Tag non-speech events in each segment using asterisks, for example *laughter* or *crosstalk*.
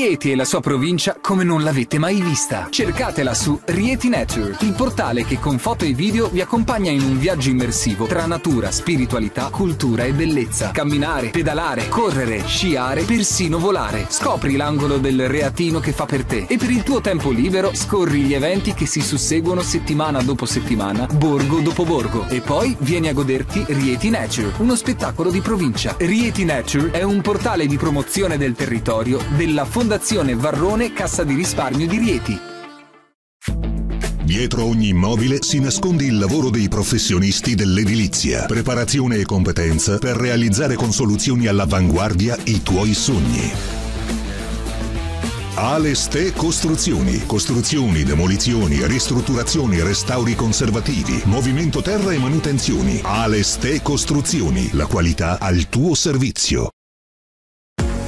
Rieti e la sua provincia come non l'avete mai vista. Cercatela su Rieti Nature, il portale che con foto e video vi accompagna in un viaggio immersivo tra natura, spiritualità, cultura e bellezza. Camminare, pedalare, correre, sciare, persino volare. Scopri l'angolo del reatino che fa per te e per il tuo tempo libero scorri gli eventi che si susseguono settimana dopo settimana, borgo dopo borgo. E poi vieni a goderti Rieti Nature, uno spettacolo di provincia. Rieti Nature è un portale di promozione del territorio della Fondazione Fondazione Varrone Cassa di risparmio di Rieti. Dietro ogni immobile si nasconde il lavoro dei professionisti dell'edilizia. Preparazione e competenza per realizzare con soluzioni all'avanguardia i tuoi sogni. Aleste Costruzioni. Costruzioni, demolizioni, ristrutturazioni, restauri conservativi, movimento terra e manutenzioni. Aleste Costruzioni. La qualità al tuo servizio.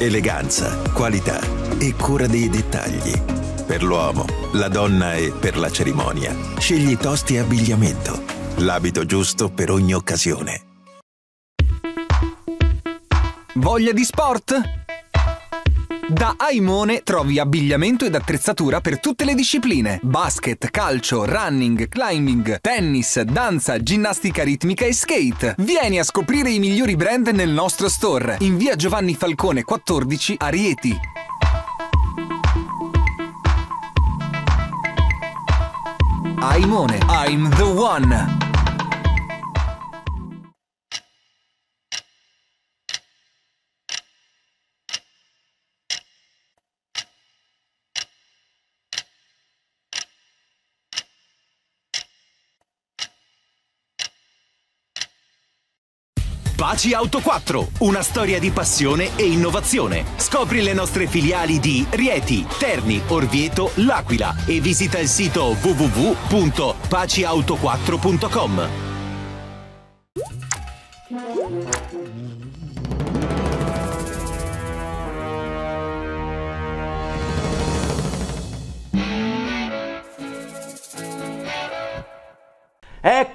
Eleganza, qualità e cura dei dettagli. Per l'uomo, la donna e per la cerimonia. Scegli tosti e abbigliamento. L'abito giusto per ogni occasione. Voglia di sport? Da Aimone trovi abbigliamento ed attrezzatura per tutte le discipline: basket, calcio, running, climbing, tennis, danza, ginnastica ritmica e skate. Vieni a scoprire i migliori brand nel nostro store in via Giovanni Falcone 14 a Rieti. Aimone, I'm the one. Paci Auto 4, una storia di passione e innovazione. Scopri le nostre filiali di Rieti, Terni, Orvieto, L'Aquila e visita il sito www.paciauto4.com.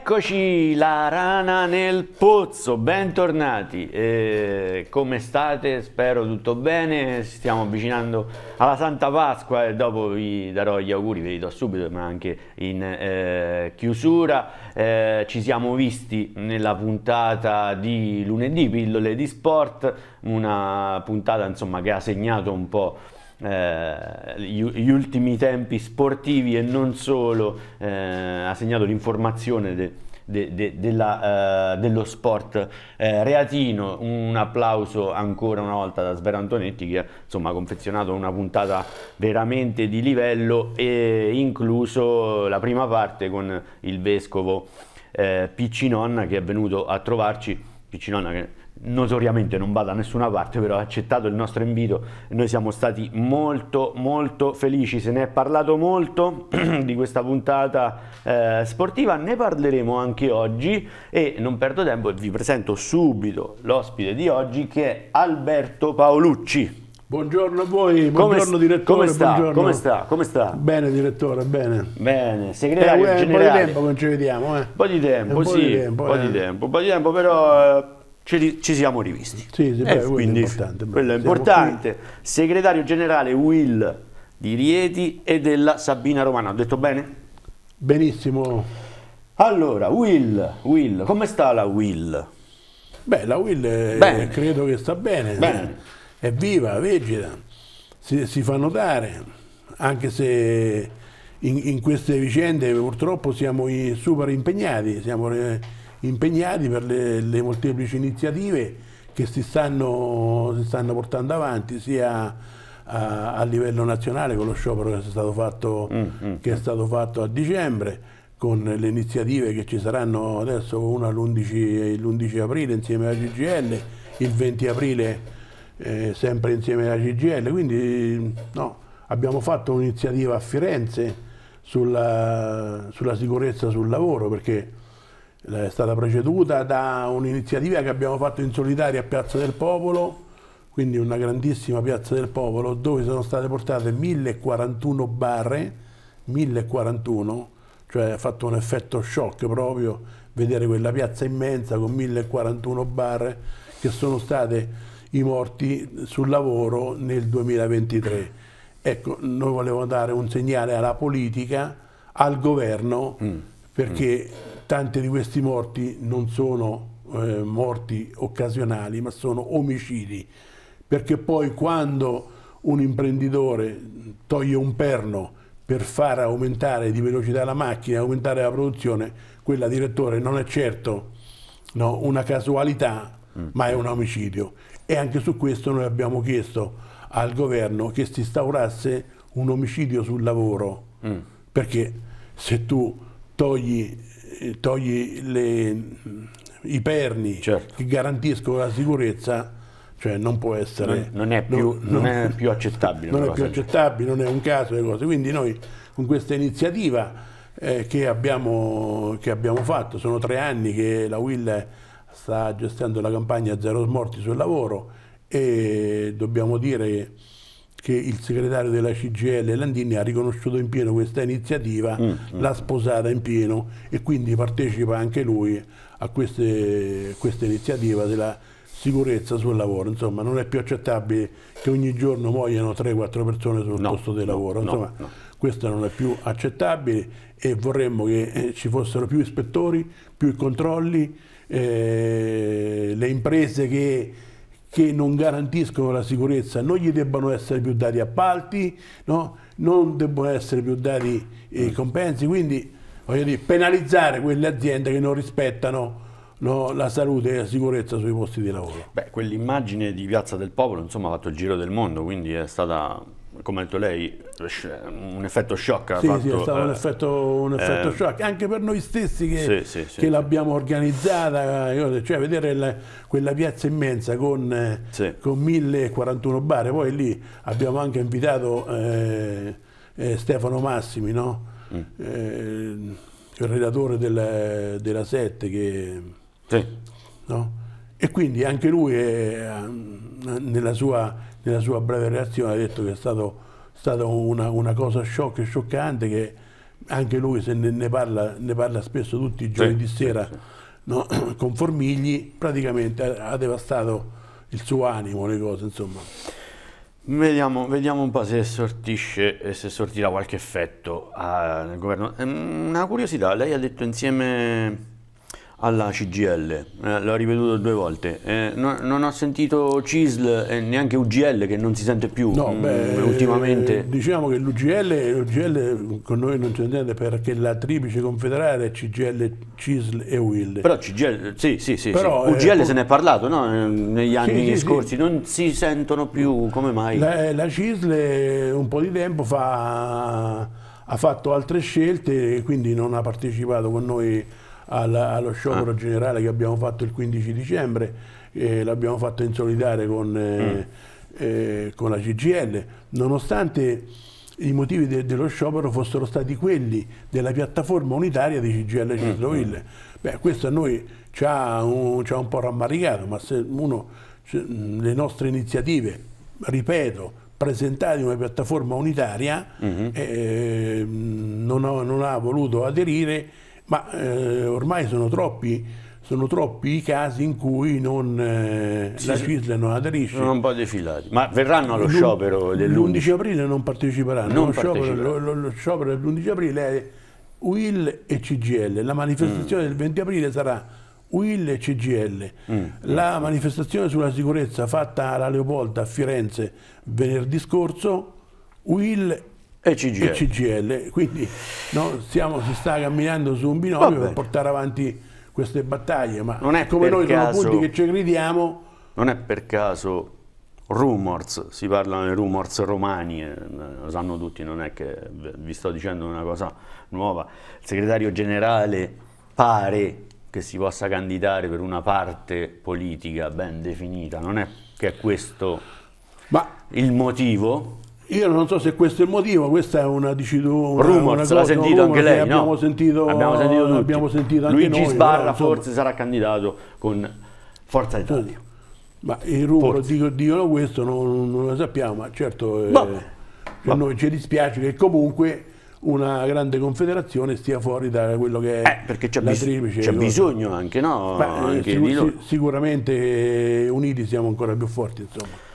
Eccoci, la rana nel pozzo, bentornati. Eh, come state? Spero tutto bene. Stiamo avvicinando alla Santa Pasqua e dopo vi darò gli auguri, ve li do subito, ma anche in eh, chiusura. Eh, ci siamo visti nella puntata di lunedì, pillole di sport, una puntata insomma che ha segnato un po' eh, gli, gli, ultimi tempi sportivi e non solo, eh, ha segnato l'informazione de, de, de, della, eh, dello sport eh, reatino. Un applauso ancora una volta da Svero Antonetti che insomma, ha confezionato una puntata veramente di livello e incluso la prima parte con il vescovo eh, Piccinonna che è venuto a trovarci. Piccinonna che Notoriamente non va da nessuna parte, però ha accettato il nostro invito e noi siamo stati molto molto felici, se ne è parlato molto *clears throat* di questa puntata eh, sportiva, ne parleremo anche oggi e non perdo tempo e vi presento subito l'ospite di oggi che è Alberto Paolucci. Buongiorno a voi, buongiorno come, direttore. Come sta? Buongiorno. Come sta? Come sta? Bene direttore, bene. Bene, eh, segretario eh, generale. Un po' di tempo che non ci vediamo, eh. Un po' di tempo, un sì. Po di eh. tempo, un po' di tempo, eh. po di tempo però ci, ci siamo rivisti. Sì, sì beh, quindi, è importante. quello è importante. Segretario generale Will di Rieti e della Sabina Romana. Ho detto bene? Benissimo. Allora, Will, Will, come sta la Will? Beh, la Will è, eh, credo che sta bene, bene. è viva, vegeta, si, si, fa notare, anche se in, in queste vicende purtroppo siamo super impegnati, siamo impegnati per le, le molteplici iniziative che si stanno, si stanno portando avanti sia a, a, livello nazionale con lo sciopero che è stato fatto, mm -hmm. che è stato fatto a dicembre con le iniziative che ci saranno adesso, una l'11 aprile insieme alla CGL, il 20 aprile eh, sempre insieme alla CGL, quindi no, abbiamo fatto un'iniziativa a Firenze sulla, sulla, sicurezza sul lavoro perché è stata preceduta da un'iniziativa che abbiamo fatto in solitaria a Piazza del Popolo, quindi una grandissima Piazza del Popolo, dove sono state portate 1041 barre, 1041, cioè ha fatto un effetto shock proprio vedere quella piazza immensa con 1041 barre che sono state i morti sul lavoro nel 2023. Ecco, noi volevamo dare un segnale alla politica, al governo, mm. perché mm tanti di questi morti non sono eh, morti occasionali ma sono omicidi perché poi quando un imprenditore toglie un perno per far aumentare di velocità la macchina, aumentare la produzione, quella direttore non è certo no, una casualità, mm. ma è un omicidio. E anche su questo noi abbiamo chiesto al governo che si instaurasse un omicidio sul lavoro, mm. perché se tu togli eh, togli le, mm, i perni certo. che garantiscono la sicurezza, cioè non può essere... Non, non, è, più, non, non è, più, accettabile. Non è più accettabile, non è un caso le cose. Quindi noi con questa iniziativa eh, che, abbiamo, che, abbiamo, fatto, sono tre anni che la Will sta gestendo la campagna Zero Smorti sul lavoro e dobbiamo dire che che il segretario della CGL Landini ha riconosciuto in pieno questa iniziativa, mm, mm. l'ha sposata in pieno e quindi partecipa anche lui a queste, questa iniziativa della sicurezza sul lavoro. Insomma, non è più accettabile che ogni giorno muoiano 3-4 persone sul no, posto di lavoro. Insomma, no, no. questo non è più accettabile e vorremmo che eh, ci fossero più ispettori, più controlli, eh, le imprese che che non garantiscono la sicurezza non gli debbano essere più dati appalti, no? non debbano essere più dati eh, compensi, quindi dire, penalizzare quelle aziende che non rispettano no, la salute e la sicurezza sui posti di lavoro. Beh, quell'immagine di Piazza del Popolo insomma ha fatto il giro del mondo, quindi è stata come ha detto lei, un effetto shock. Sì, fatto, sì, è stato eh, un effetto, un effetto eh, shock, anche per noi stessi che, sì, sì, che l'abbiamo organizzata, cioè vedere la, quella piazza immensa con, eh, con, 1041 bar, poi lì abbiamo anche invitato eh, eh Stefano Massimi, no? mm. Eh, il relatore della, della Sette, che, no? e quindi anche lui è, nella sua nella sua breve reazione ha detto che è stata una, una, cosa sciocca e scioccante che anche lui se ne, ne, parla, ne parla, spesso tutti i giorni sì, di sera sì, sì. No? *clears throat* con Formigli, praticamente ha, ha devastato il suo animo, le cose insomma. Vediamo, vediamo, un po' se sortisce e eh, se sortirà qualche effetto ah, nel governo. Ehm, una curiosità, lei ha detto insieme alla CGL, eh, l'ho ripetuto due volte, eh, no, non ho sentito CISL e neanche UGL che non si sente più no, mh, mm, beh, ultimamente. Eh, diciamo che l'UGL, con noi non si intende perché la triplice confederale è CGL, CISL e UIL. Però CGL, sì, sì, sì, Però, sì. UGL eh, se ne è parlato no? Eh, negli anni sì, scorsi, non si sentono più, come mai? La, eh, la CISL un po' di tempo fa ha fatto altre scelte e quindi non ha partecipato con noi alla, allo sciopero ah. generale che abbiamo fatto il 15 dicembre, eh, l'abbiamo fatto in solidarietà con, eh, mm. eh, con, la CGL, nonostante i motivi de dello sciopero fossero stati quelli della piattaforma unitaria di CGL mm, Cesroville. Mm. Beh, questo a noi ci ha un, ci ha un po' rammaricato, ma se uno, se, le nostre iniziative, ripeto, presentate in una piattaforma unitaria, mm -hmm. eh, non, ho, non, ha voluto aderire ma eh, ormai sono troppi, sono troppi i casi in cui non, eh, sì, la CISL non aderisce. Sono un po' defilati, ma verranno allo sciopero dell'11? L'11 aprile non parteciperanno, non lo, parteciperanno. Sciopero, lo, lo sciopero dell'11 aprile è UIL e CGL, la manifestazione mm. del 20 aprile sarà UIL e CGL. Mm, mm. La mm. manifestazione sulla sicurezza fatta alla Leopolda a Firenze venerdì scorso, UIL e CGL. E CGL. Quindi no, stiamo, si sta camminando su un binomio Vabbè. per portare avanti queste battaglie, ma non è come noi caso, sono punti che ci crediamo... Non è per caso rumors, si parlano di rumors romani, eh, lo sanno tutti, non è che vi sto dicendo una cosa nuova. Il segretario generale pare che si possa candidare per una parte politica ben definita, non è che è questo Ma il motivo, io non so se questo è il motivo, questa è una dicitura. Rumors, l'ha sentito anche lei, abbiamo no? Sentito, abbiamo sentito, tutti. abbiamo sentito anche Luigi noi, Sbarra però, forse sarà candidato con Forza Italia. Ma i rumor dicono, dicono questo, non, non, lo sappiamo, ma certo eh, a boh. boh. noi ci dispiace che comunque una grande confederazione stia fuori da quello che è eh, perché c'è, bis bisogno anche, no? Beh, eh, anche sic sicuramente eh, uniti siamo ancora più forti, insomma.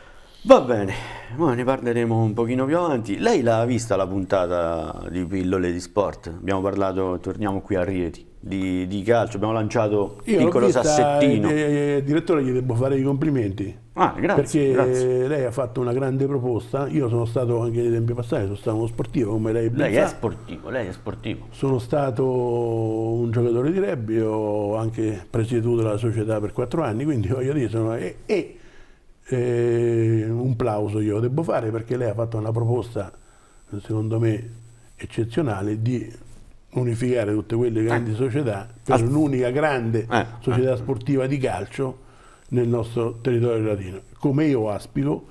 Va bene, ma ne parleremo un pochino più avanti. Lei l'ha vista la puntata di pillole di sport? Abbiamo parlato, torniamo qui a Rieti, di, di calcio, abbiamo lanciato un piccolo vista, sassettino. Eh, eh direttore, gli devo fare i complimenti. Ah, grazie. Perché grazie. lei ha fatto una grande proposta. Io sono stato anche nei tempi passati, sono stato uno sportivo come lei Lei pensa. è sportivo, lei è sportivo. Sono stato un giocatore di rugby, ho anche presieduto la società per quattro anni, quindi voglio dire, sono... E, e eh, un plauso io devo fare perché lei ha fatto una proposta, secondo me, eccezionale di unificare tutte quelle eh. grandi eh. società per As un'unica grande eh, eh. società sportiva di calcio nel nostro territorio latino, come io aspico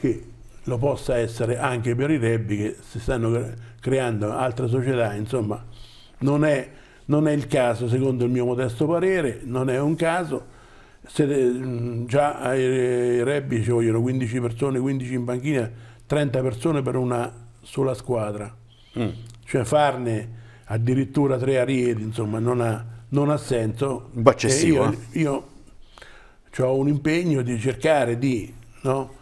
che lo possa essere anche per i rebbi che si stanno creando altre società, insomma non è, non è il caso secondo il mio modesto parere, non è un caso, le, mm, già ai rugby ci vogliono 15 persone, 15 in panchina, 30 persone per una sola squadra. Mm. Cioè farne addirittura tre arieti, insomma, non ha, non ha senso. Un po' eccessivo. Io, eh. io, ho un impegno di cercare di, no,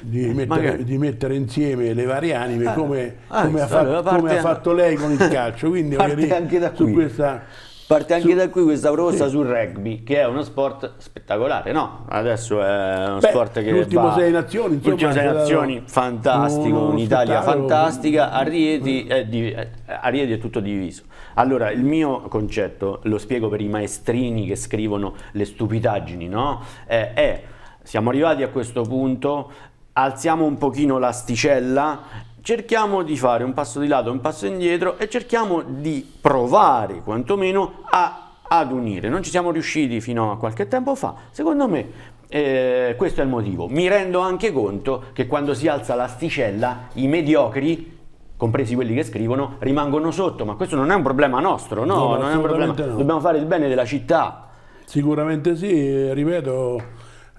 di, eh, mettere, di mettere, insieme le varie anime ah, come, ah, come, ha fatto, come, ha fatto, lei con il calcio. Quindi *laughs* dire, su qui. questa Parte anche su... da qui questa proposta sì. sul rugby, che è uno sport spettacolare, no? Adesso è uno Beh, sport che l'ultimo va... Sei Nazioni, insomma. L'ultimo Sei Nazioni, fantastico, un'Italia fantastica, a Rieti, è eh, di... Eh, a Rieti è tutto diviso. Allora, il mio concetto, lo spiego per i maestrini che scrivono le stupidaggini, no? È, eh, è siamo arrivati a questo punto, alziamo un pochino l'asticella cerchiamo di fare un passo di lato, un passo indietro e cerchiamo di provare quantomeno a, ad unire. Non ci siamo riusciti fino a qualche tempo fa, secondo me eh, questo è il motivo. Mi rendo anche conto che quando si alza l'asticella i mediocri compresi quelli che scrivono, rimangono sotto, ma questo non è un problema nostro, no, no non è un problema, no. dobbiamo fare il bene della città. Sicuramente sì, ripeto,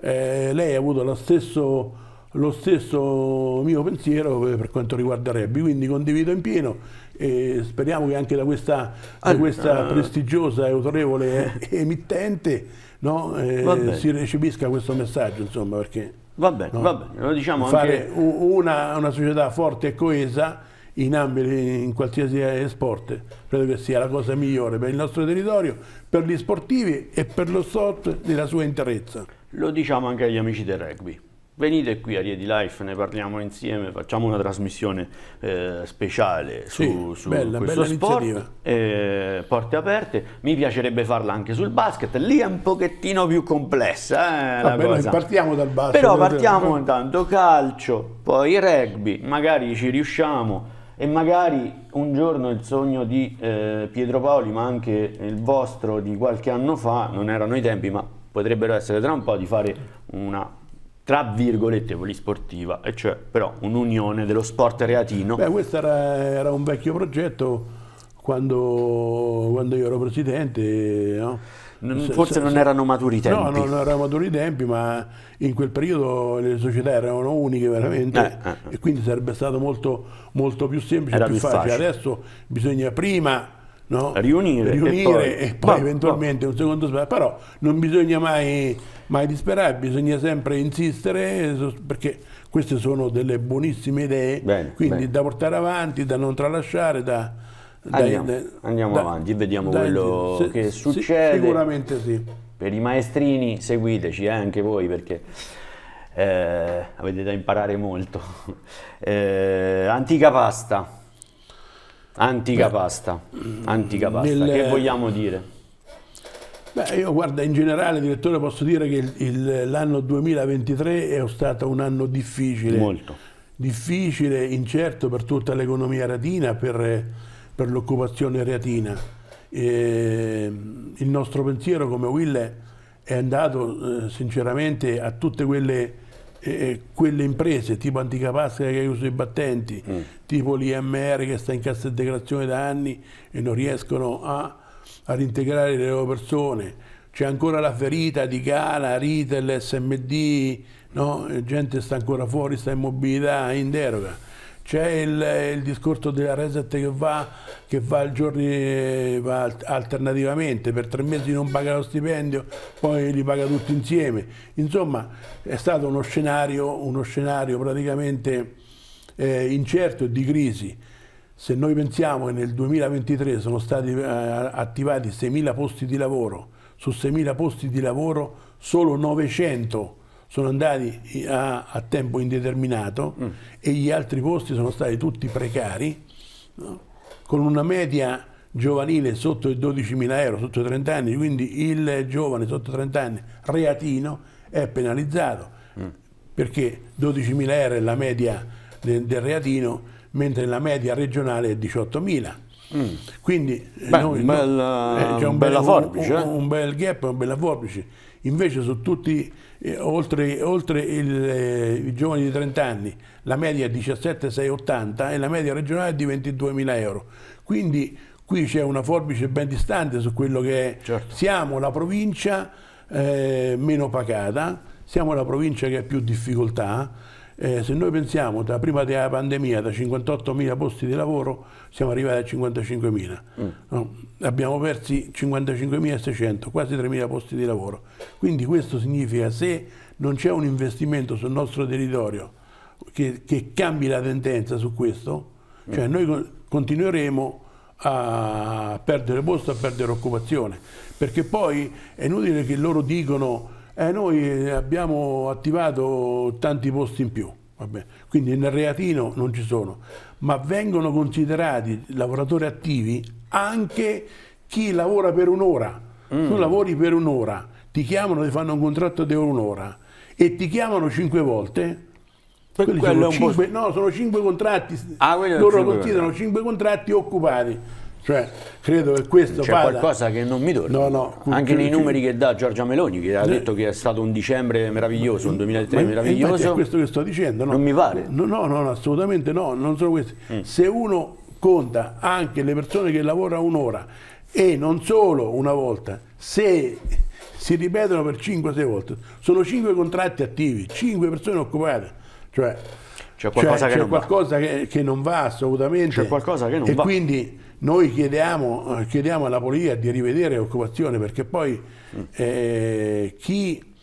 eh, lei ha avuto lo stesso lo stesso mio pensiero eh, per quanto riguarda Rebbi, quindi condivido in pieno e speriamo che anche da questa, da questa prestigiosa e autorevole *laughs* emittente no, eh, si recepisca questo messaggio. Insomma, perché, va bene, no, va bene, lo diciamo fare anche... Una, una società forte e coesa in ambiti, in qualsiasi sport, credo che sia la cosa migliore per il nostro territorio, per gli sportivi e per lo sport nella sua interezza. Lo diciamo anche agli amici del rugby venite qui a Riedi Life, ne parliamo insieme, facciamo una trasmissione eh, speciale su, sì, su bella, questo bella sport, eh, porte aperte, mi piacerebbe farla anche sul basket, lì è un pochettino più complessa eh, Va ah, bene, partiamo dal basket. Però eh, partiamo no? Eh. intanto calcio, poi rugby, magari ci riusciamo e magari un giorno il sogno di eh, Pietro Paoli, ma anche il vostro di qualche anno fa, non erano i tempi, ma potrebbero essere tra un po' di fare una tra virgolette polisportiva, e cioè però un'unione dello sport reatino. Beh, questo era, era un vecchio progetto quando, quando io ero presidente. No? Forse non erano maturi i tempi. No, non erano maturi i tempi, ma in quel periodo le società erano uniche veramente eh, eh, eh. e quindi sarebbe stato molto, molto più semplice e più, più facile. facile. Adesso bisogna prima no? riunire, riunire, e poi, e poi boh, boh. eventualmente boh. un secondo spazio, però non bisogna mai mai disperare, bisogna sempre insistere perché queste sono delle buonissime idee, bene, quindi bene. da portare avanti, da non tralasciare, da, Andiamo, dai, andiamo dai, avanti, vediamo quello se, che succede. Sì, sicuramente sì. Per i maestrini seguiteci eh, anche voi perché eh, avete da imparare molto. Eh, antica pasta. Antica Beh, pasta. Antica pasta. Nel, che vogliamo dire? Beh, io guarda, in generale, direttore, posso dire che l'anno 2023 è stato un anno difficile. Molto. Difficile, incerto per tutta l'economia reatina, per, per l'occupazione reatina. E ehm, il nostro pensiero come Will è andato eh, sinceramente a tutte quelle, eh, eh quelle imprese tipo Antica Anticapassica che ha usa i battenti, mm. tipo l'IMR che sta in cassa integrazione da anni e non riescono a a reintegrare le loro persone. C'è ancora la ferita di Cala, Ritel, SMD, no? gente sta ancora fuori, sta in mobilità, in deroga. C'è il, il, discorso della reset che va, che va, al giorni, eh, va alternativamente, per tre mesi non paga lo stipendio, poi li paga tutti insieme. Insomma è stato uno scenario, uno scenario praticamente eh, incerto e di crisi se noi pensiamo che nel 2023 sono stati eh, attivati 6.000 posti di lavoro, su 6.000 posti di lavoro solo 900 sono andati eh, a, a tempo indeterminato mm. e gli altri posti sono stati tutti precari, no? con una media giovanile sotto i 12.000 euro, sotto i 30 anni, quindi il giovane sotto i 30 anni reatino è penalizzato mm. perché 12.000 euro è la media del, del reatino mentre la media regionale è 18.000. Mm. Quindi eh, eh, eh, c'è un, bel, eh? un, bel gap, una bella forbice. Invece su tutti, eh, oltre, oltre il, i giovani di 30 anni, la media è 17,680 e la media regionale è di 22.000 euro. Quindi qui c'è una forbice ben distante su quello che è. Certo. Siamo la provincia meno pagata, siamo la provincia che ha più difficoltà eh, se noi pensiamo, da prima della pandemia, da 58.000 posti di lavoro, siamo arrivati a 55.000. Mm. No? Abbiamo persi 55.600, quasi 3.000 posti di lavoro. Quindi questo significa se non c'è un investimento sul nostro territorio che, che cambi la tendenza su questo, mm. cioè noi continueremo a perdere posto, a perdere occupazione, perché poi è inutile che loro dicono eh, noi abbiamo attivato tanti posti in più, vabbè. quindi nel reatino non ci sono, ma vengono considerati lavoratori attivi anche chi lavora per un'ora. Mm. Tu lavori per un'ora, ti chiamano, ti fanno un contratto di un'ora e ti chiamano cinque volte. Quelli sono cinque, no, sono cinque contratti. Ah, loro cinque considerano contratti. cinque contratti occupati. Cioè, credo che questo C'è vada... qualcosa che non mi torna. No, no, Anche nei numeri che dà Giorgia Meloni, che ha ne... detto che è stato un dicembre meraviglioso, un 2003 ma, meraviglioso. È questo che sto dicendo, no? Non mi pare. No, no, no assolutamente no, non sono questi. Mm. Se uno conta anche le persone che lavora un'ora e non solo una volta, se si ripetono per 5-6 volte, sono 5 contratti attivi, 5 persone occupate. Cioè, c'è qualcosa, cioè, che, c'è non qualcosa che, che, non va assolutamente. C'è qualcosa che non e va. E quindi noi chiediamo, eh, chiediamo, alla politica di rivedere l'occupazione perché poi mm. eh, chi,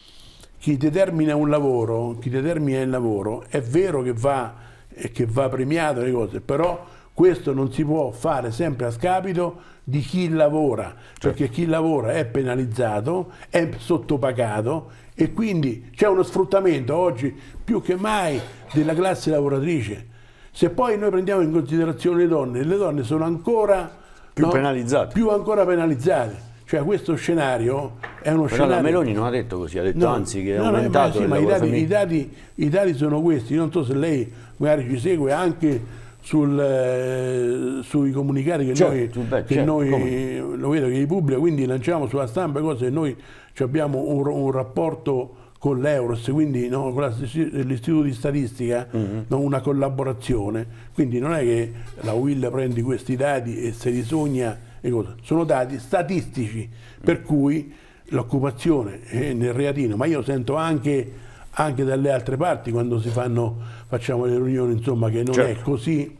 chi, determina un lavoro, chi determina il lavoro, è vero che va, eh, che va premiato le cose, però questo non si può fare sempre a scapito di chi lavora, certo. perché chi lavora è penalizzato, è sottopagato e quindi c'è uno sfruttamento oggi più che mai della classe lavoratrice. Se poi noi prendiamo in considerazione le donne, le donne sono ancora più, no, penalizzate. più ancora penalizzate. Cioè questo scenario è uno Però scenario... La Meloni non ha detto così, ha detto no, anzi che no, è eh, aumentato... No, ma, sì, ma i, dati, i, dati, i dati sono questi, non so se lei magari ci segue anche sul, eh, sui comunicati che certo, noi, beh, che certo, noi lo vedo che li pubblica, quindi lanciamo sulla stampa cose che noi abbiamo un, un rapporto con l'Euros, quindi no, con l'istituto di statistica, mm -hmm. no, una collaborazione. Quindi non è che la UIL prendi questi dati e se li sogna, e cosa. sono dati statistici, per cui l'occupazione nel reatino, ma io sento anche anche dalle altre parti quando si fanno, facciamo le riunioni, insomma che non certo. è così,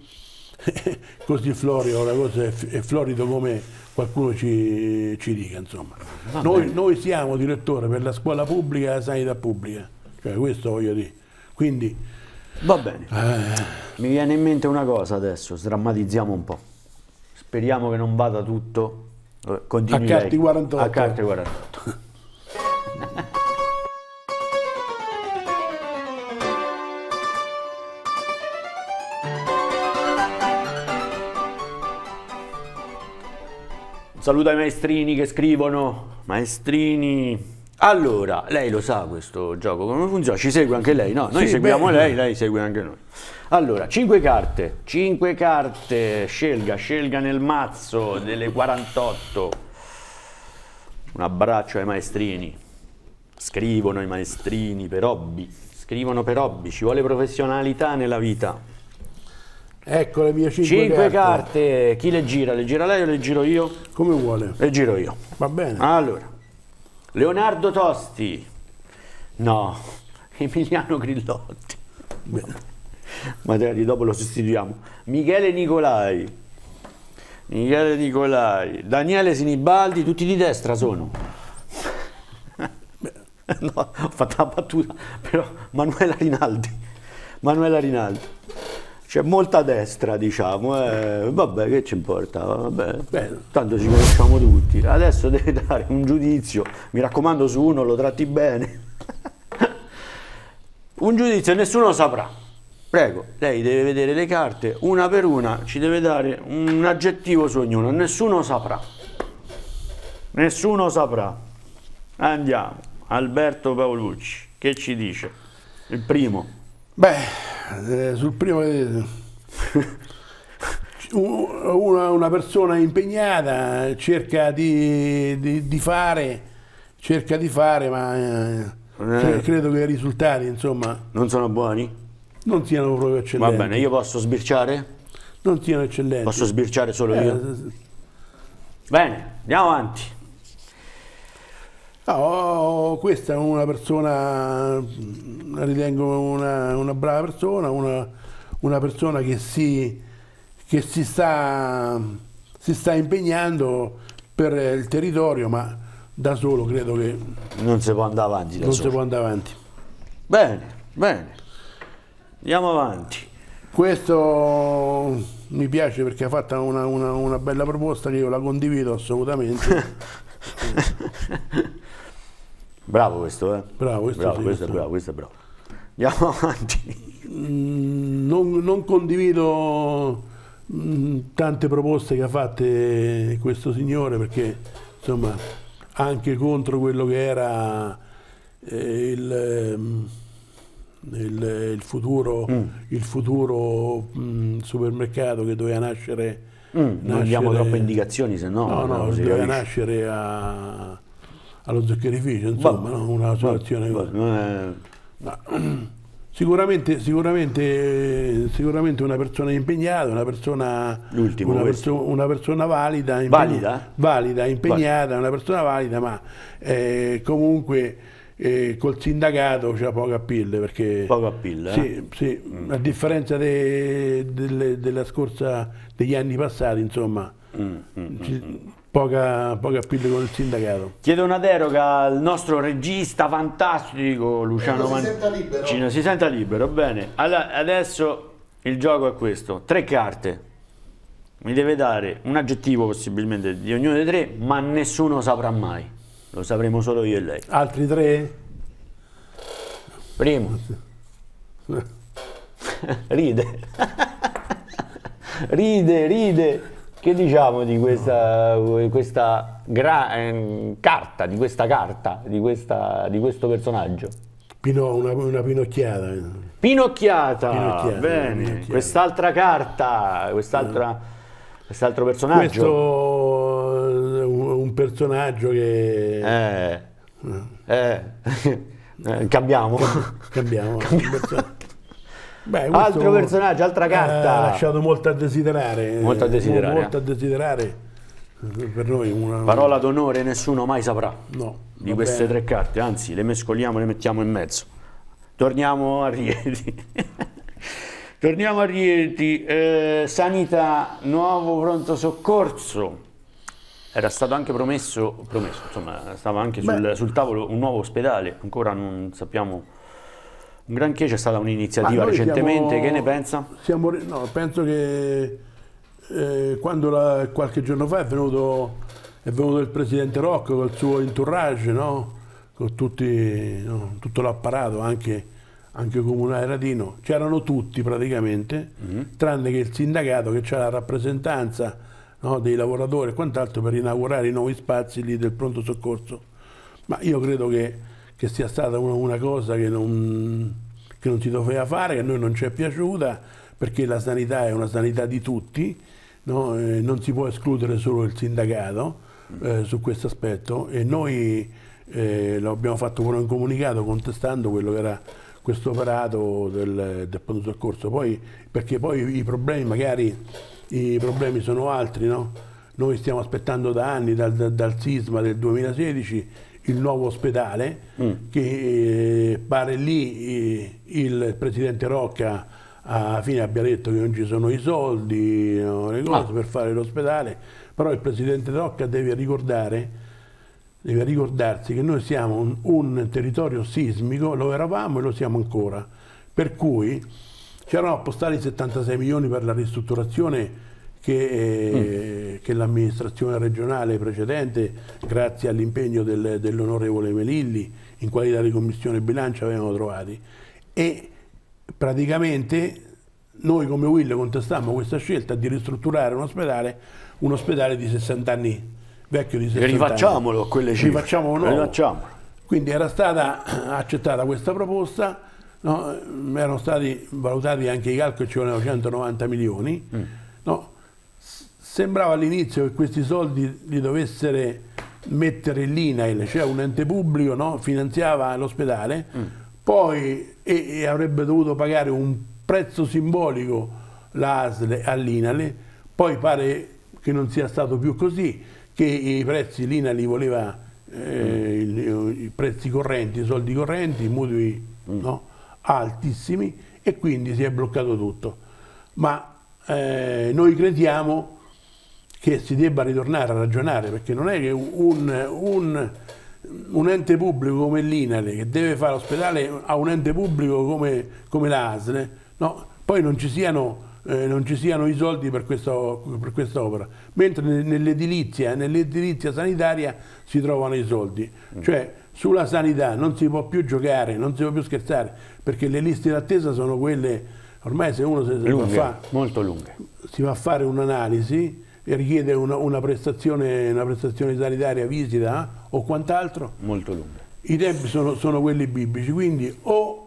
*laughs* così florido, la cosa è, è florido come qualcuno ci, ci dica. Insomma. Noi, noi, siamo direttore per la scuola pubblica e la sanità pubblica, cioè questo voglio dire. Quindi, Va bene. Eh... Mi viene in mente una cosa adesso, sdrammatizziamo un po'. Speriamo che non vada tutto. Eh, continui a carte 48. A carte 48. *laughs* saluto ai maestrini che scrivono. Maestrini. Allora, lei lo sa questo gioco, come funziona? Ci segue anche lei, no? Noi sì, seguiamo bene. lei, lei segue anche noi. Allora, 5 carte, 5 carte, scelga, scelga nel mazzo delle 48. Un abbraccio ai maestrini. Scrivono i maestrini per hobby, scrivono per hobby, ci vuole professionalità nella vita. Ecco le mie cinque, cinque carte. carte. Chi le gira? Le gira lei o le giro io? Come vuole. Le giro io. Va bene. Allora, Leonardo Tosti. No, *laughs* Emiliano Grillotti. Bene. Magari dopo lo sostituiamo. Michele Nicolai. Michele Nicolai. Daniele Sinibaldi, tutti di destra sono. *laughs* no, ho fatto la battuta, però Manuela Rinaldi. Manuela Rinaldi c'è molta destra, diciamo, eh, vabbè che ci importa, vabbè, Beh, tanto ci conosciamo tutti, adesso devi *laughs* dare un giudizio, mi raccomando su uno lo tratti bene, *laughs* un giudizio e nessuno saprà, prego, lei deve vedere le carte una per una, ci deve dare un aggettivo su ognuno, nessuno saprà, nessuno saprà, andiamo, Alberto Paolucci, che ci dice? Il primo. Beh, eh, sul primo... Eh, *laughs* una, una, persona impegnata cerca di, di, di, fare, cerca di fare, ma eh, eh. Cioè, credo che i risultati, insomma... Non sono buoni? Non siano proprio eccellenti. Va bene, io posso sbirciare? Non siano eccellenti. Posso sbirciare solo eh, io? Bene, andiamo avanti. No, ah, oh, oh, questa è una persona, la ritengo una, una brava persona, una, una persona che, si, che si, sta, si, sta, impegnando per il territorio, ma da solo credo che... Non si può andare avanti. non si può andare avanti. Bene, bene. Andiamo avanti. Questo mi piace perché ha fatto una, una bella proposta che io la condivido assolutamente. *laughs* Bravo questo, eh? Bravo, questo, bravo, sì, questo, questo. È bravo, questo è bravo. Andiamo *laughs* avanti. Mm, non, non, condivido mm, tante proposte che ha fatte questo signore perché insomma anche contro quello che era eh, il, mm, il, il, futuro, mm. il futuro supermercato che doveva nascere, nascere, non diamo troppe indicazioni se no no, no doveva nascere a allo zuccherificio, insomma, no? una situazione no. *clears throat* sicuramente, sicuramente, sicuramente, una persona impegnata, una persona, una, perso una persona valida, impegna valida? valida? impegnata, valida. una persona valida, ma eh, comunque eh, col sindacato c'è poca pille perché poca pille, eh? sì, eh? sì, mm. a differenza de, de, della scorsa degli anni passati insomma mm, mm, mm poca, poca pill con il sindacato. Chiedo una deroga al nostro regista fantastico Luciano eh, Si Mancino. Si senta libero, bene. Allora, adesso il gioco è questo. Tre carte. Mi deve dare un aggettivo possibilmente di ognuno dei tre, ma nessuno saprà mai. Lo sapremo solo io e lei. Altri tre? Primo. *laughs* *laughs* Ride. ride, ride. Che diciamo di questa, questa ehm, carta, di questa carta, di, questa, di questo personaggio? Pino, una, una, pinocchiata. Pinocchiata! pinocchiata bene, quest'altra carta, quest'altra, no. quest'altro personaggio. Questo eh, un personaggio che... Eh, eh. eh. *laughs* eh cambiamo. Cambiamo. cambiamo. *laughs* Beh, altro personaggio, altra eh, carta. Ha lasciato molto a desiderare. Molto a desiderare. Molto a desiderare. Per noi una... Parola d'onore nessuno mai saprà no, di queste bene. tre carte, anzi le mescoliamo e le mettiamo in mezzo. Torniamo a Rieti. *laughs* Torniamo a Rieti. Eh, sanità, nuovo pronto soccorso. Era stato anche promesso, promesso insomma, stava anche sul, sul tavolo un nuovo ospedale, ancora non sappiamo un granché c'è stata un'iniziativa recentemente, siamo, che ne pensa? Siamo, no, penso che eh, quando la, qualche giorno fa è venuto, è venuto, il presidente Rocco col suo entourage, no? con tutti, no? tutto l'apparato, anche, anche comunale Radino, c'erano tutti praticamente, mm -hmm. tranne che il sindacato che c'è la rappresentanza no? dei lavoratori e quant'altro per inaugurare i nuovi spazi lì del pronto soccorso. Ma io credo che che sia stata una, una cosa che non, che non, si doveva fare, che a noi non ci è piaciuta, perché la sanità è una sanità di tutti, no? eh, non si può escludere solo il sindacato eh, su questo aspetto e noi eh, lo abbiamo fatto con un comunicato contestando quello che era questo operato del, del pronto soccorso, poi, perché poi i problemi magari i problemi sono altri, no? noi stiamo aspettando da anni dal, dal, dal sisma del 2016 il nuovo ospedale, mm. che eh, pare lì eh, il presidente Rocca alla fine abbia detto che non ci sono i soldi eh, le cose ah. per fare l'ospedale, però il presidente Rocca deve ricordare deve ricordarsi che noi siamo un, un territorio sismico, lo eravamo e lo siamo ancora, per cui c'erano appostati 76 milioni per la ristrutturazione che, mm. che l'amministrazione regionale precedente, grazie all'impegno del, dell'onorevole Melilli, in qualità di commissione bilancio, avevano trovato. E praticamente noi come Will contestammo questa scelta di ristrutturare un ospedale, un ospedale di 60 anni, vecchio di 60 rifacciamolo anni. quelle cifre. Rifacciamolo. Rifacciamolo. Quindi era stata accettata questa proposta, no? erano stati valutati anche i calcoli, ci volevano 190 milioni, mm. no? Sembrava all'inizio che questi soldi li dovessero mettere l'INAIL, cioè un ente pubblico no? finanziava l'ospedale, mm. poi e, e avrebbe dovuto pagare un prezzo simbolico l'ASL all'INAIL, poi pare che non sia stato più così, che i prezzi l'INAIL voleva eh, mm. i, i, prezzi correnti, i soldi correnti, i mutui mm. no? altissimi e quindi si è bloccato tutto. Ma eh, noi crediamo che si debba ritornare a ragionare, perché non è che un, un, un ente pubblico come l'Inale che deve fare ospedale a un ente pubblico come, come la no, poi non ci, siano, eh, non ci siano, i soldi per, questa, per quest'opera, mentre nell'edilizia, nell'edilizia sanitaria si trovano i soldi. Mm. Cioè, sulla sanità non si può più giocare, non si può più scherzare, perché le liste d'attesa sono quelle, ormai se uno se, se lunghe, fa, molto lunghe. si va a fare un'analisi richiede una, una, prestazione, una prestazione sanitaria, visita o quant'altro. Molto lunga. I tempi sono, sono quelli biblici, quindi o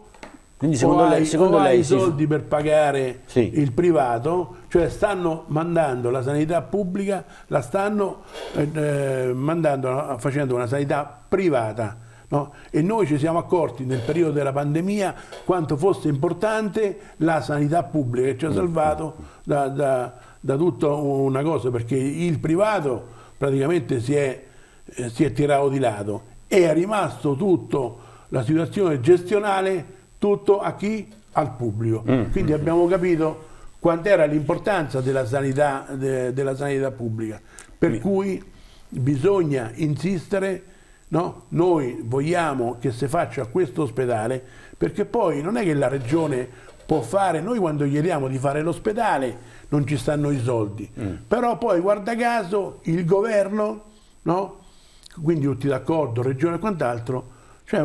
quindi secondo o lei, secondo lei i soldi per pagare sì. il privato, cioè stanno mandando la sanità pubblica, la stanno eh, eh, mandando, facendo una sanità privata. No? E noi ci siamo accorti nel periodo della pandemia quanto fosse importante la sanità pubblica che ci ha mm. salvato da, da da tutta una cosa perché il privato praticamente si è, eh, si è tirato di lato e è rimasto tutto la situazione gestionale tutto a chi? Al pubblico. Mm. Quindi abbiamo capito quant'era l'importanza della, de, della sanità, pubblica. Per mm. cui bisogna insistere, no? noi vogliamo che si faccia questo ospedale, perché poi non è che la regione può fare, noi quando chiediamo di fare l'ospedale non ci stanno i soldi. Mm. Però poi, guarda caso, il governo, no? quindi tutti d'accordo, regione e quant'altro, cioè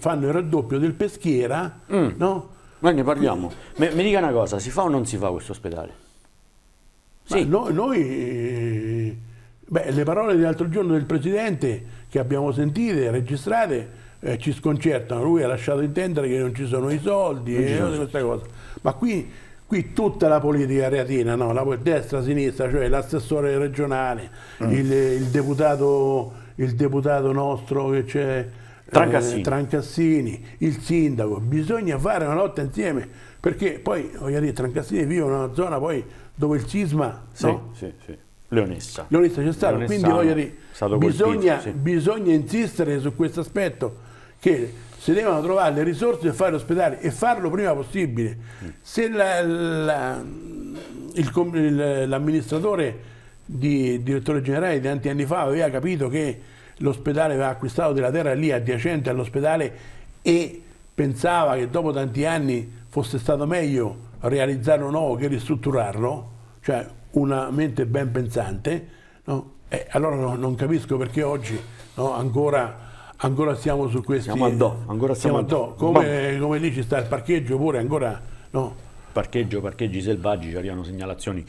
fanno il raddoppio del peschiera, mm. no? Noi ne parliamo. Mi, mi, dica una cosa, si fa o non si fa questo ospedale? Sì. No, noi, beh, le parole dell'altro giorno del Presidente che abbiamo sentite, registrate, eh, ci sconcertano. Lui ha lasciato intendere che non ci sono i soldi e eh, cosa. Ma qui Qui tutta la politica reatina, no? la destra, sinistra, cioè l'assessore regionale, mm. il, il, deputato, il, deputato, nostro che c'è, Trancassini. Eh, Trancassini. il sindaco, bisogna fare una lotta insieme, perché poi, voglio dire, Trancassini vive in una zona poi dove il sisma... Sì, no? sì, sì. Leonessa. Leonessa c'è stato, Leonessa quindi voglio dire, bisogna, sì. bisogna insistere su questo aspetto che si devono trovare le risorse per fare ospedali e farlo prima possibile. Se l'amministratore la, la, di, direttore generale tanti anni fa aveva capito che l'ospedale aveva acquistato della terra lì adiacente all'ospedale e pensava che dopo tanti anni fosse stato meglio realizzarlo nuovo che ristrutturarlo, cioè una mente ben pensante, no? eh, allora no, non capisco perché oggi no, ancora ancora siamo su questi... Siamo a do, ancora siamo, siamo a do. Come, come, lì ci sta il parcheggio pure ancora... No? Parcheggio, parcheggi selvaggi, ci arrivano segnalazioni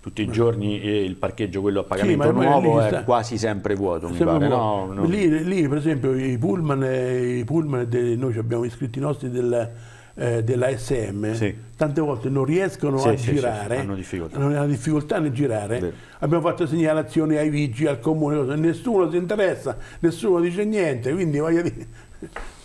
tutti i giorni e il parcheggio quello a pagamento sì, nuovo è sta... quasi sempre vuoto, mi sempre pare. Vuoto. No, no. Lì, lì, per esempio i pullman, i pullman dei, noi abbiamo iscritti i nostri del eh, della SM sì. tante volte non riescono sì, a sì, girare, hanno difficoltà. hanno difficoltà nel girare. Beh. Abbiamo fatto segnalazioni ai vigili, al comune, nessuno si interessa, nessuno dice niente, quindi voglio dire... *laughs*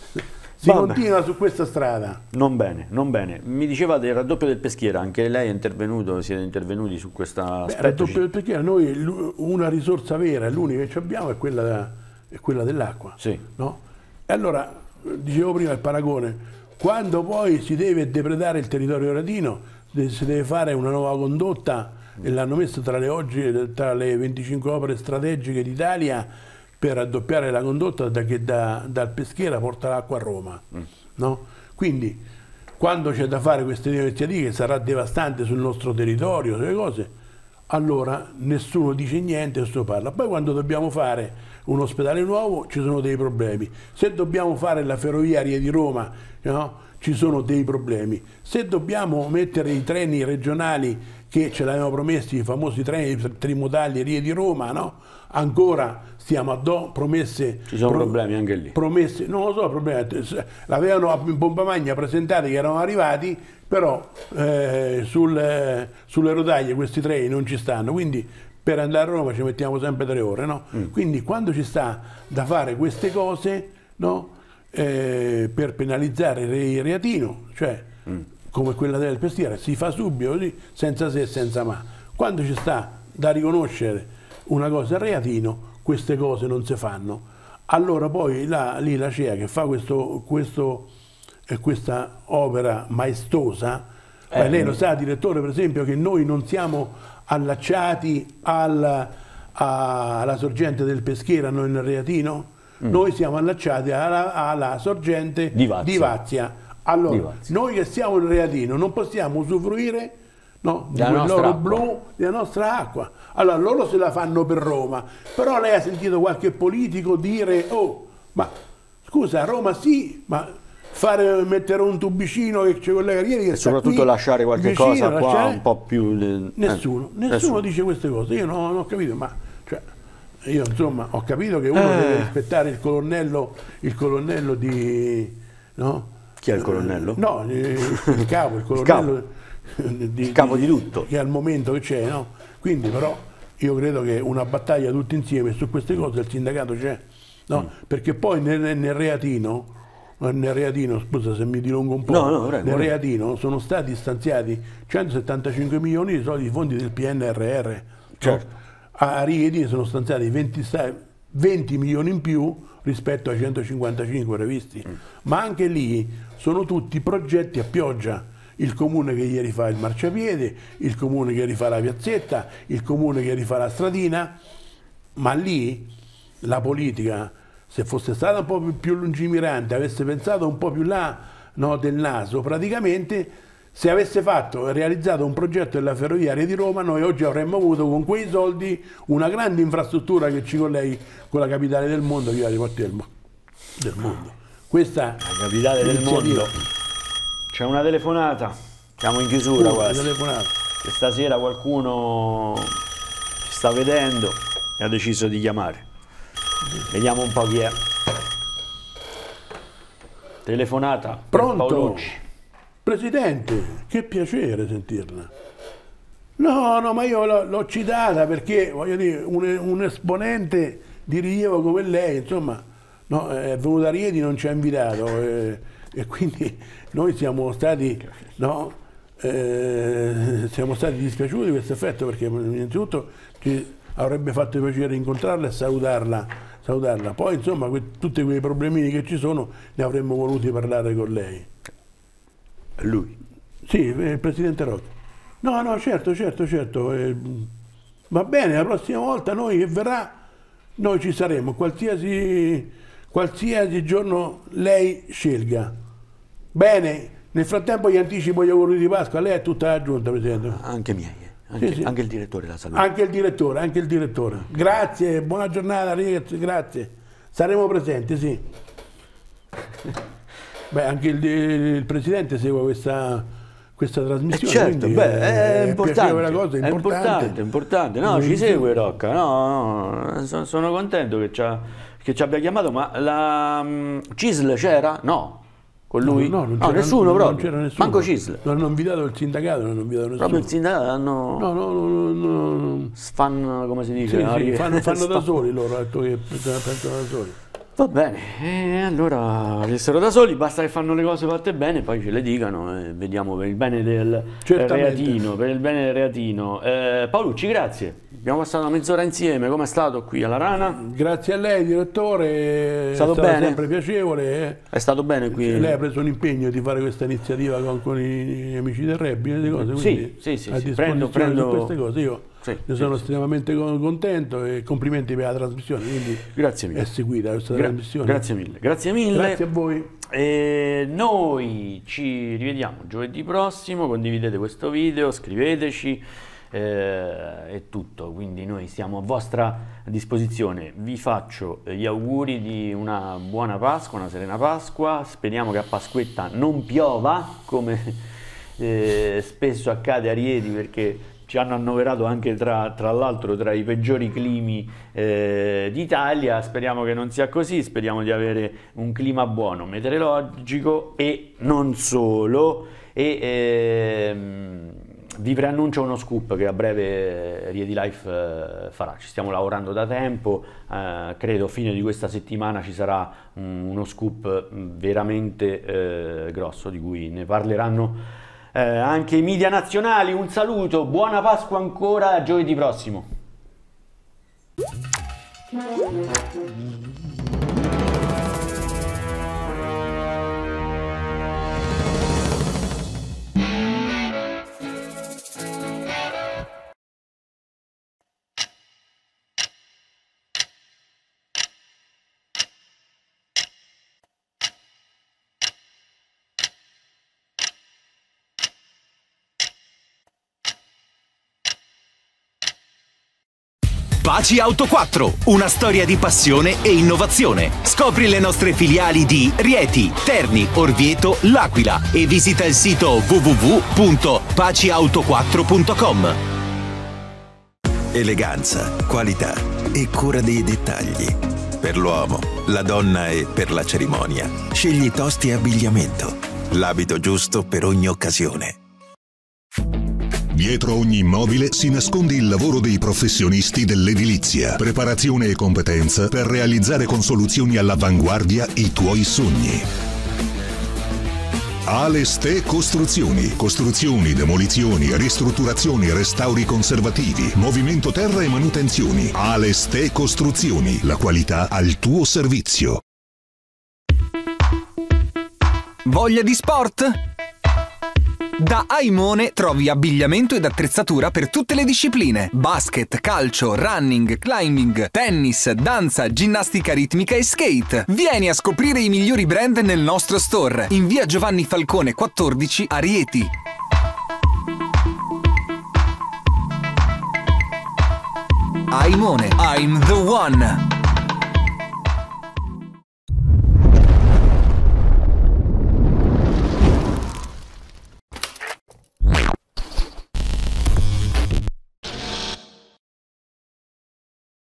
Si Vabbè. continua su questa strada. Non bene, non bene. Mi diceva del raddoppio del Peschiera, anche lei è intervenuto, siete intervenuti su questa... Beh, raddoppio del Peschiera, noi una risorsa vera, l'unica che abbiamo è quella, quella dell'acqua. Sì. No? E allora, dicevo prima il paragone, quando poi si deve depredare il territorio radino, si deve fare una nuova condotta e l'hanno messo tra le, oggi, tra le 25 opere strategiche d'Italia per raddoppiare la condotta da, che da, dal Peschiera porta l'acqua a Roma. Mm. No? Quindi quando c'è da fare queste iniziative che sarà devastante sul nostro territorio, sulle cose, allora nessuno dice niente, nessuno parla. Poi quando dobbiamo fare un ospedale nuovo ci sono dei problemi. Se dobbiamo fare la ferroviaria di Roma no, ci sono dei problemi. Se dobbiamo mettere i treni regionali che ce l'avevano promessi, i famosi treni trimodali Rie di Roma, no? ancora stiamo a do, promesse... Ci sono pro, problemi anche lì. Promesse, non lo so, problemi, l'avevano a Pompamagna presentati che erano arrivati, però eh, sul, eh, sulle rotaie questi treni non ci stanno, quindi per andare a Roma ci mettiamo sempre tre ore, no? Mm. Quindi quando ci sta da fare queste cose, no? eh, per penalizzare il reatino, cioè mm. come quella del pestiere, si fa subito così, senza se e senza ma. Quando ci sta da riconoscere una cosa al reatino, queste cose non si fanno. Allora poi la, lì la CEA che fa questo, questo, eh, questa opera maestosa, eh, lei lo sa direttore per esempio che noi non siamo allacciati al, a, alla sorgente del Peschiera, non nel Reatino? Mm. Noi siamo allacciati alla, alla sorgente di Vazia. Di Vazia. Allora, di Vazia. noi che siamo il Reatino non possiamo usufruire no, di quel loro blu, della nostra acqua. Allora, loro se la fanno per Roma. Però lei ha sentito qualche politico dire, oh, ma scusa, Roma sì, ma fare, mettere un tubicino che ci collega ieri che soprattutto qui, lasciare qualche vicino, cosa qua lasciare... un po' più eh, nessuno, eh, nessuno, nessuno, dice queste cose io non, non ho capito ma cioè, io insomma ho capito che uno eh. deve rispettare il colonnello il colonnello di no? chi è il colonnello? Eh, no, *laughs* il capo il colonnello il capo. Di, il capo di tutto che al momento che c'è no? quindi però io credo che una battaglia tutti insieme su queste cose il sindacato c'è no? mm. perché poi nel, nel reatino nel Reatino, scusa se mi dilungo un po', no, no, nel Reatino sono stati stanziati 175 milioni di soldi fondi del PNRR. Cioè, certo. No? A Rieti sono stanziati 20, 20 milioni in più rispetto ai 155 previsti, mm. ma anche lì sono tutti progetti a pioggia. Il comune che ieri fa il marciapiede, il comune che ieri fa la piazzetta, il comune che ieri fa la stradina, ma lì la politica se fosse stata un po' più lungimirante, avesse pensato un po' più là no, del naso, praticamente se avesse fatto, realizzato un progetto della ferroviaria di Roma, noi oggi avremmo avuto con quei soldi una grande infrastruttura che ci collega con la capitale del mondo, che è la Porta del, Mondo. Questa la capitale del mondo. C'è una telefonata, siamo in chiusura quasi. Questa sera qualcuno ci sta vedendo e ha deciso di chiamare. Vediamo un po' chi è. Telefonata. Pronto? Paolucci. Presidente, che piacere sentirla. No, no, ma io l'ho citata perché, voglio dire, un, un, esponente di rilievo come lei, insomma, no, è venuto a Rieti, non ci ha invitato *laughs* e, eh, e quindi noi siamo stati, no, eh, siamo stati dispiaciuti di questo effetto perché innanzitutto ci, avrebbe fatto piacere incontrarla e salutarla, salutarla. poi insomma que tutti quei problemini che ci sono ne avremmo voluti parlare con lei lui? sì, eh, il presidente Rocca no no certo certo certo eh, va bene la prossima volta noi che verrà noi ci saremo qualsiasi, qualsiasi giorno lei scelga bene nel frattempo gli anticipo gli auguri di Pasqua, lei è tutta la giunta Presidente. Anche miei. Eh. Anche, sì, sì. anche, il direttore la saluta. Anche il direttore, anche il direttore. Grazie, buona giornata ragazzi, grazie. Saremo presenti, sì. *laughs* Beh, anche il, il presidente segue questa, questa trasmissione. Eh certo, beh, è, è, eh, importante, è, cosa, è, importante, importante, importante. No, ci segue Rocca, no, no sono, sono contento che ci, ha, che ci, abbia chiamato, ma la um, CISL c'era? No. Con lui? No, no, no nessuno proprio. Non c'era nessuno. Manco Cisle. Non hanno invitato il sindacato, non hanno invitato nessuno. Proprio il sindacato hanno... No, no, no, no, no. Sfanno, come si dice? Sì, no? sì, fanno, fanno da *laughs* soli loro, altro ecco, che pensano da soli. Va bene, e allora restano da soli, basta che fanno le cose fatte bene, poi ce le dicano e vediamo per il bene del Certamente. Reatino. Per il bene del Reatino. Eh, Paolucci, grazie. Abbiamo passato mezz'ora insieme, come è stato qui alla Rana? Grazie a lei direttore, è stato, è stato bene. sempre piacevole. Eh. È stato bene qui. Lei ha preso un impegno di fare questa iniziativa con, con gli amici del Rebbi, le cose, sì, sì, sì, a sì. prendo, prendo... queste cose io sì, ne sono sì, estremamente contento e complimenti per la trasmissione, quindi grazie mille. è seguita questa Gra trasmissione. Grazie mille. Grazie mille. Grazie a voi. E noi ci rivediamo giovedì prossimo, condividete questo video, scriveteci eh, è tutto, quindi noi siamo a vostra disposizione, vi faccio gli auguri di una buona Pasqua, una serena Pasqua, speriamo che a Pasquetta non piova come *laughs* eh, spesso accade a Rieti perché ci hanno annoverato anche tra, tra l'altro tra i peggiori climi eh, d'Italia, speriamo che non sia così, speriamo di avere un clima buono meteorologico e non solo. E, ehm, vi preannuncio uno scoop che a breve Riedi eh, Life eh, farà, ci stiamo lavorando da tempo, eh, credo fine di questa settimana ci sarà mm, uno scoop mm, veramente eh, grosso di cui ne parleranno eh, anche i media nazionali, un saluto, buona Pasqua ancora, giovedì prossimo. Paci Auto 4, una storia di passione e innovazione. Scopri le nostre filiali di Rieti, Terni, Orvieto, L'Aquila e visita il sito www.paciauto4.com. Eleganza, qualità e cura dei dettagli. Per l'uomo, la donna e per la cerimonia, scegli tosti e abbigliamento. L'abito giusto per ogni occasione. Dietro ogni immobile si nasconde il lavoro dei professionisti dell'edilizia, preparazione e competenza per realizzare con soluzioni all'avanguardia i tuoi sogni. Aleste Costruzioni. Costruzioni, demolizioni, ristrutturazioni, restauri conservativi, movimento terra e manutenzioni. Aleste Costruzioni. La qualità al tuo servizio. Voglia di sport? Da Aimone trovi abbigliamento ed attrezzatura per tutte le discipline: basket, calcio, running, climbing, tennis, danza, ginnastica ritmica e skate. Vieni a scoprire i migliori brand nel nostro store in via Giovanni Falcone 14 a Rieti. Aimone, I'm the one.